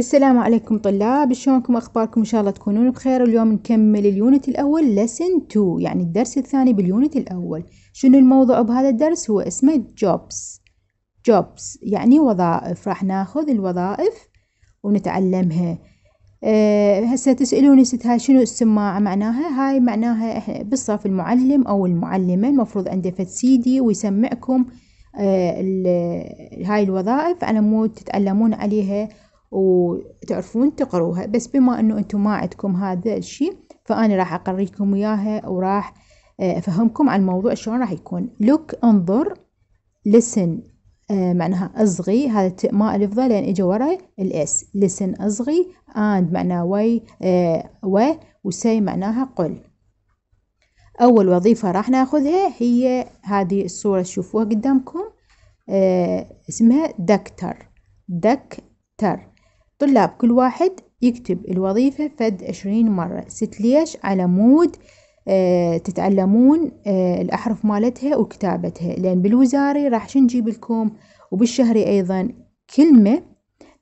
السلام عليكم طلاب شلونكم اخباركم ان شاء الله تكونون بخير اليوم نكمل اليونت الاول لسن 2 يعني الدرس الثاني باليونت الاول شنو الموضوع بهذا الدرس هو اسمه جوبس جوبس يعني وظائف راح ناخذ الوظائف ونتعلمها أه هسه تسألوني ست هاي شنو السماعة معناها هاي معناها بالصف المعلم أو المعلمة المفروض عنده فت سي دي ويسمعكم أه هاي الوظائف على مود تتعلمون عليها وتعرفون تقروها بس بما انه انتم ما عندكم هذا الشيء فانا راح اقريكم اياها وراح آه، افهمكم عن الموضوع شلون راح يكون لوك انظر لسن آه، معناها اصغي هذا ما الفظه لان اجى ورا الاس لسن اصغي اند معناها وي آه، و وسي معناها قل اول وظيفه راح ناخذها هي هذه الصوره تشوفوها قدامكم اسمها دكتر دكتر طلاب كل واحد يكتب الوظيفة فد عشرين مرة ست ليش على مود آه، تتعلمون آه، الأحرف مالتها وكتابتها لأن بالوزاري راح شنجيب لكم وبالشهري أيضا كلمة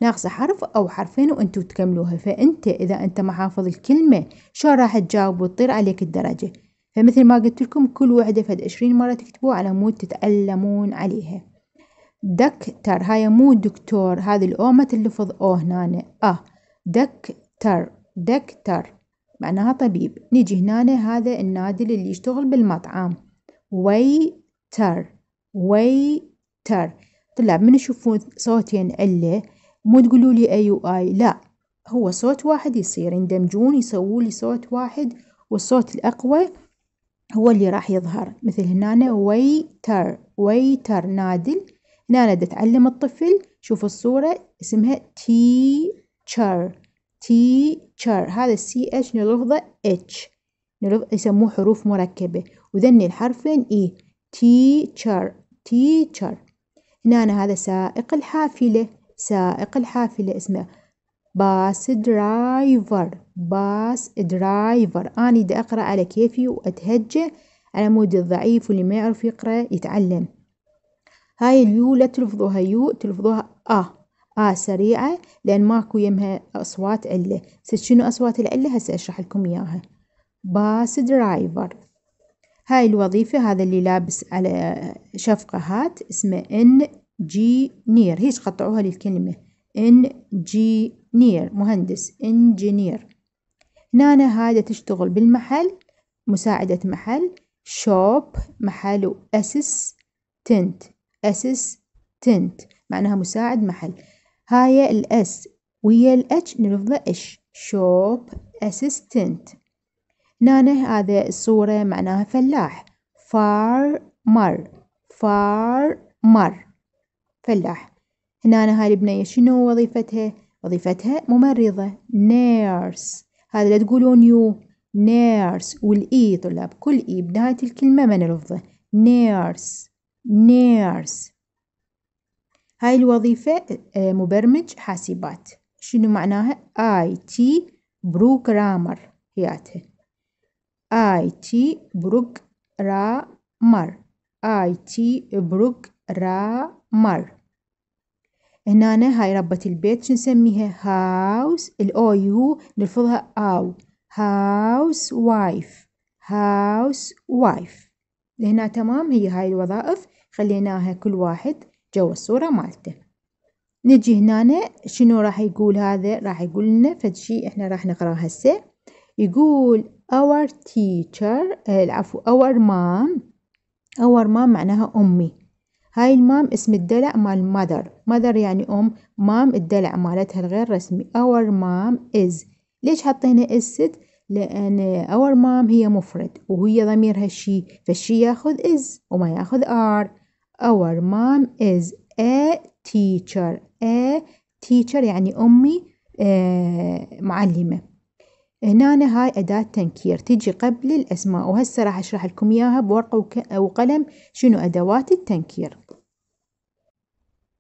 ناقصة حرف أو حرفين وأنتوا تكملوها فأنت إذا أنت محافظ الكلمة شلون راح تجاوب وتطير عليك الدرجة فمثل ما قلت لكم كل وحدة فد عشرين مرة تكتبوها على مود تتعلمون عليها دكتر هاي مو دكتور هذه الأو تلفظ أو هنا أه دكتر دكتر معناها طبيب نيجي هنا هذا النادل اللي يشتغل بالمطعم ويتر ويتر طلاب من يشوفون صوتين ال مو تقولوا لي أي وآي لا هو صوت واحد يصير يندمجون يسووا لي صوت واحد والصوت الأقوى هو اللي راح يظهر مثل هنا ويتر ويتر نادل نانا تعلم الطفل شوف الصورة اسمها تي تشر هذا السي اتش نلفظه اتش يسموه حروف مركبة وذني الحرفين اي teacher teacher نانا هذا سائق الحافلة سائق الحافلة اسمه باس درايفر باس درايفر أنا بدي أقرأ على كيفي وأتهجى على مود الضعيف واللي ما يعرف يقرأ يتعلم هاي اليو لا تلفظوها يو تلفظوها آ آ سريعة لأن ماكو يمها أصوات علة ست شنو أصوات العلة هسه أشرح لكم إياها باس درايفر هاي الوظيفة هذا اللي لابس على شفقة هات اسمه إن جي نير هيش قطعوها للكلمة إن جي نير مهندس إنجينير هنا هذا تشتغل بالمحل مساعدة محل شوب محل وأسس تنت assistant معناها مساعد محل هاي الاس ويا الاتش نلفظه اش شوب اسيستنت هنا هذا الصورة معناها فلاح فار مر فلاح هنا هاي البنية شنو وظيفتها وظيفتها ممرضة نيرس هذا لا تقولون يو نيرس والإي طلاب كل إي e بنهاية الكلمة ما نلفظه نيرس نيرس هاي الوظيفة آه، مبرمج حاسبات شنو معناها اي تي بروجرامر هياتها اي تي بروجرامر اي تي بروجرامر هنا هاي ربة البيت شو نسميها هاوس الاو يو نلفظها او هاوس وايف هاوس وايف لهنا تمام هي هاي الوظائف خليناها كل واحد جوا الصورة مالته نجي هنا شنو راح يقول هذا راح يقول لنا فد شيء احنا راح نقراه هسه يقول our teacher العفو our mom our mom معناها امي هاي المام اسم الدلع مال mother mother يعني ام مام الدلع مالتها الغير رسمي our mom is ليش حطينا is لأن اور مام هي مفرد وهي ضميرها شي فالشي ياخذ is وما ياخذ are our mom is a teacher a teacher يعني أمي آه، معلمة هنا هاي أداة تنكير تجي قبل الأسماء وهسه راح أشرح لكم إياها بورقة وقلم شنو أدوات التنكير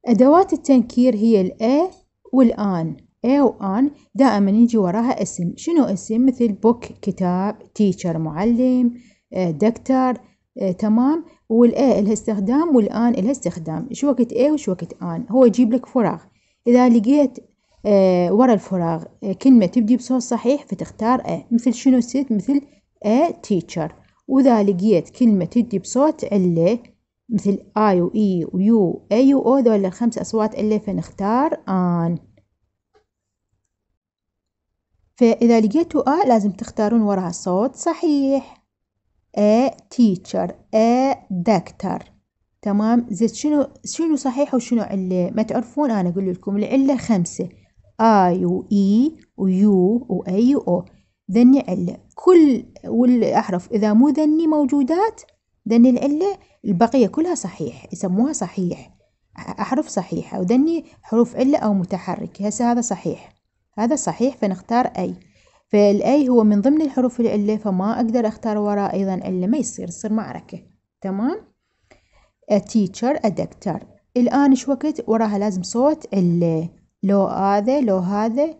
أدوات التنكير هي الأ والآن A وان دائما يجي وراها اسم شنو اسم مثل book كتاب تيتشر معلم آه، دكتور آه، تمام والاي لها استخدام والان لها استخدام شو وقت A وشو وقت ان هو يجيب لك فراغ اذا لقيت آه، ورا الفراغ كلمة تبدي بصوت صحيح فتختار A مثل شنو ست مثل A teacher وإذا لقيت كلمة تبدي بصوت علة مثل I و E و U A و O ذول الخمس أصوات علة فنختار آن فإذا لقيتوا أ لازم تختارون وراها صوت صحيح أ تيتشر أ دكتور تمام زين شنو شنو صحيح وشنو علة ما تعرفون أنا أقول لكم العلة خمسة أي و إي و يو و A و أو ذني علة كل والأحرف إذا مو ذني موجودات ذني العلة البقية كلها صحيح يسموها صحيح أحرف صحيحة وذني حروف علة أو متحركة هسه هذا صحيح هذا صحيح فنختار أي فالأي هو من ضمن الحروف العلة فما أقدر أختار وراء أيضا إلا ما يصير يصير معركة تمام a teacher a doctor الآن شو وقت وراها لازم صوت ال لو هذا لو هذا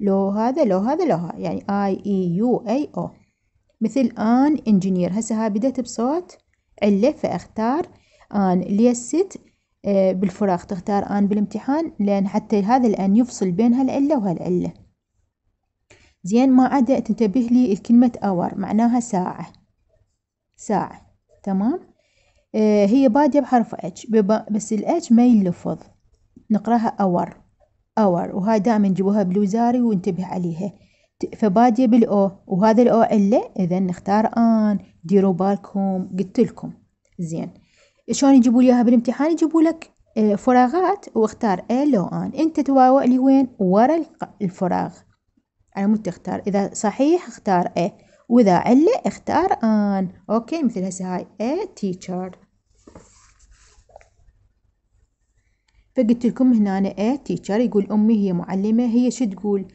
لو هذا لو هذا لو هذا يعني I E U A O مثل آن انجينير هسه ها بدأت بصوت علة فأختار آن ليست آه، بالفراغ تختار أن بالامتحان لأن حتى هذا الأن يفصل بين هالعلة وهالعلة زين ما عدا تنتبه لي الكلمة اور معناها ساعة ساعة تمام آه هي بادية بحرف اتش بس الاتش ما يلفظ نقراها اور اور وهاي دائما جيبوها بلوزاري وانتبه عليها فبادية بالاو وهذا الاو علة اذا نختار ان ديروا بالكم قلت لكم زين شلون يجيبوا لي اياها بالامتحان يجيبوا لك آه، فراغات واختار ال لو ان انت تواوع لي وين ورا الفراغ على مود تختار اذا صحيح اختار ايه واذا عله اختار ان اوكي مثل هسه هاي اي تيتشر فقلت لكم هنا أنا ايه تيتشر يقول أمي هي معلمة هي شو تقول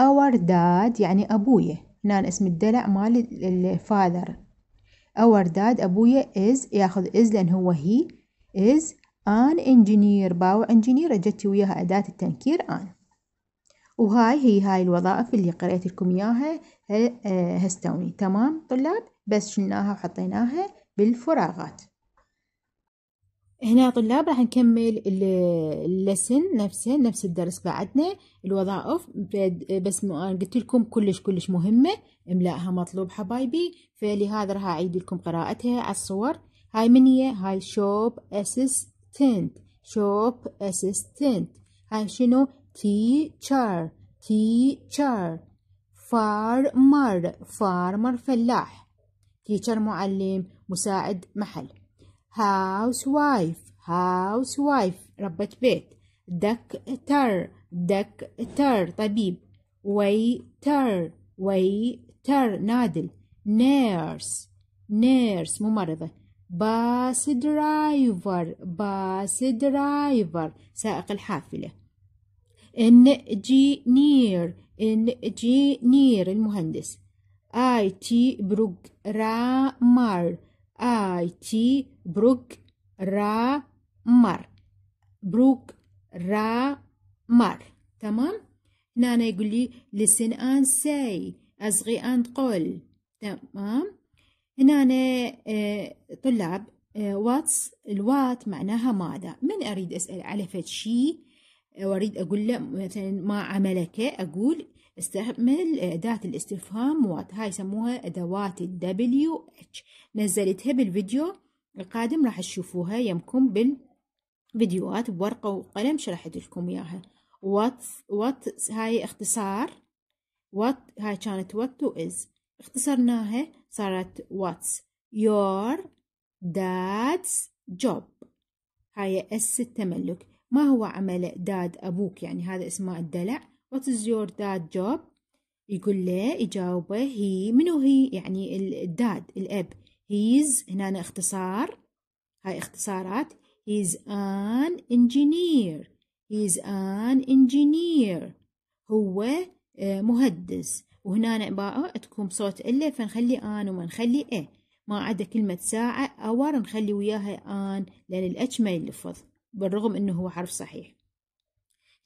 اور داد يعني ابويه هنا اسم الدلع مال الفاذر اور داد أبويا is ياخذ is لأن هو he is an engineer باو engineer اجتي وياها أداة التنكير an وهاي هي هاي الوظائف اللي قريت لكم إياها آه، هستوني تمام طلاب بس شلناها وحطيناها بالفراغات هنا يا طلاب راح نكمل اللسن نفسه نفس الدرس بعدنا الوظائف بس قلت لكم كلش كلش مهمة املائها مطلوب حبايبي فلهذا راح اعيد لكم قراءتها على الصور هاي من هي هاي شوب اسيستنت شوب اسيستنت هاي شنو تيتشر تيتشر فارمر فارمر فلاح تيتشر معلم مساعد محل housewife housewife ربة بيت doctor doctor طبيب waiter waiter نادل nurse nurse ممرضة باص درايفر باص درايفر سائق الحافلة engineer engineer المهندس IT بروجرامر آي تي بروك را مر بروك را مر تمام هنا أنا يقول لي listen and say أصغي and قل تمام هنا أنا آه، طلاب واتس آه، الوات معناها ماذا من أريد أسأل على فد وأريد أقول له مثلا ما عملك أقول استعمل آه، أداة الاستفهام وات هاي يسموها أدوات ال WH نزلتها بالفيديو القادم راح تشوفوها يمكم بالفيديوهات بورقة وقلم شرحت لكم إياها وات وات هاي اختصار وات هاي كانت وات تو از اختصرناها صارت واتس your dad's job هاي اس التملك ما هو عمل داد أبوك يعني هذا اسمه الدلع What is your dad job? يقول له يجاوبه هي منو هي يعني الداد الأب هيز هنا اختصار هاي اختصارات هيز ان انجينير هيز ان انجينير هو آه، مهندس وهنا باء تكون بصوت إلا فنخلي آن وما نخلي إيه ما عدا كلمة ساعة أور نخلي وياها آن لأن الأتش ما يلفظ بالرغم أنه هو حرف صحيح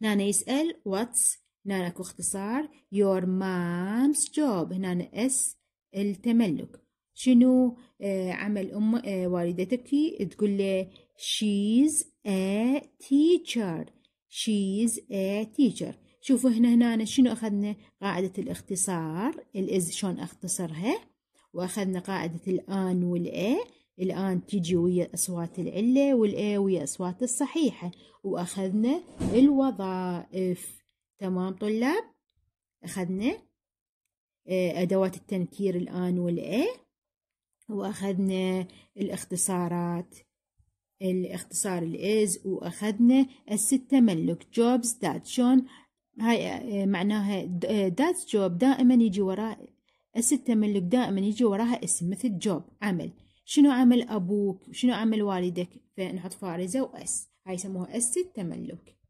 هنا يسأل what's هناك اختصار your mom's job هنا اس التملك شنو آه، عمل أم آه، والدتك تقول له she's a teacher she's a teacher شوفوا هنا هنا شنو أخذنا قاعدة الاختصار الإز شلون أختصرها وأخذنا قاعدة الآن والإيه الآن تجي ويا أصوات العلة والإيه ويا أصوات الصحيحة وأخذنا الوظائف تمام طلاب أخذنا آه، أدوات التنكير الآن والإيه وأخذنا الاختصارات الاختصار الإز وأخذنا الست تملك جوبز ذات شون هاي آه، معناها ذات آه، جوب دائما يجي وراه الست تملك دائما يجي وراها اسم مثل جوب عمل شنو عمل أبوك شنو عمل والدك فنحط فارزة وأس هاي يسموها الست تملك